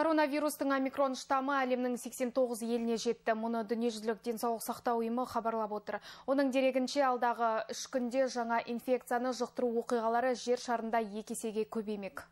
Коронавирустың омикрон штамы әлемнің 89 еліне жетті. Мұны дүниежүзілік денсаулық сақтау ұйымы хабарлап отыр. Оның дерегінше алдағы үш күнде жаңа инфекцияны жұқтыру оқиғалары жер шарында екесеге есеге көбеймек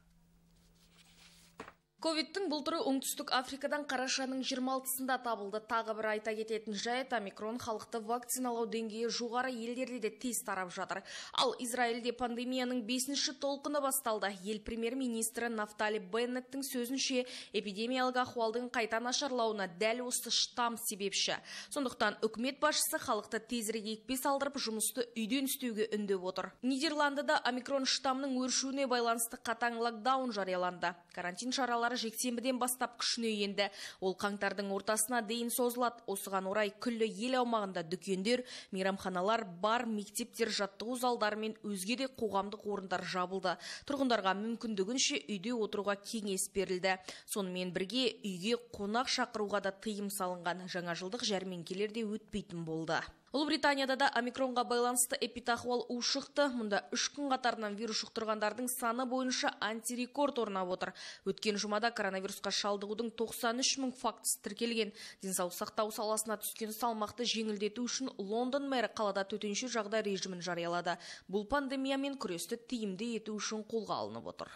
ковидтің бұл түрі оңтүстік африкадан қарашаның 26-сында табылды тағы бір айта кететін жайт омикрон халықты вакциналау деңгейі жоғары елдерде де тез тарап жатыр ал израильде пандемияның бесінші толқыны басталды ел премьер министрі нафтали беннеттің сөзінше эпидемиялық ахуалдың қайта нашарлауына дәл осы штам себепші сондықтан үкімет басшысы халықты тезірек екпе салдырып жұмысты үйден істеуге үндеп отыр нидерландыда омикрон штамның өршуіне байланысты қатаң локдаун жарияланды карантин шаралары жексенбіден бастап күшіне енді. Ол қаңтардың ортасына дейін созылат, Осыған орай күллі ел аумағында дүкендер, мейрамханалар, бар, мектептер, жаттығу залдары мен өзге де қоғамдық орындар жабылды. Тұрғындарға мүмкіндігінше үйде отыруға кеңес берілді. Сонымен бірге үйге қонақ шақыруға да тыйым салынған жылдық жәрмеңкелер де өтпейтін болды ұлыбританияда да омикронға байланысты эпитахуал ұшықты, мұнда үш күн қатарынан вирус жұқтырғандардың саны бойынша антирекорд орнап отыр өткен жұмада коронавирусқа шалдығудың 93 мың фактісі тіркелген денсау сақтау саласына түскен салмақты жеңілдету үшін лондон мэрі қалада төтенше жағда режимін жариялады бұл пандемиямен күресті тиімді ету үшін қолға алынып отыр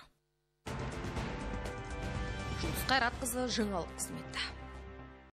жұлдыз қайратқызы қызметі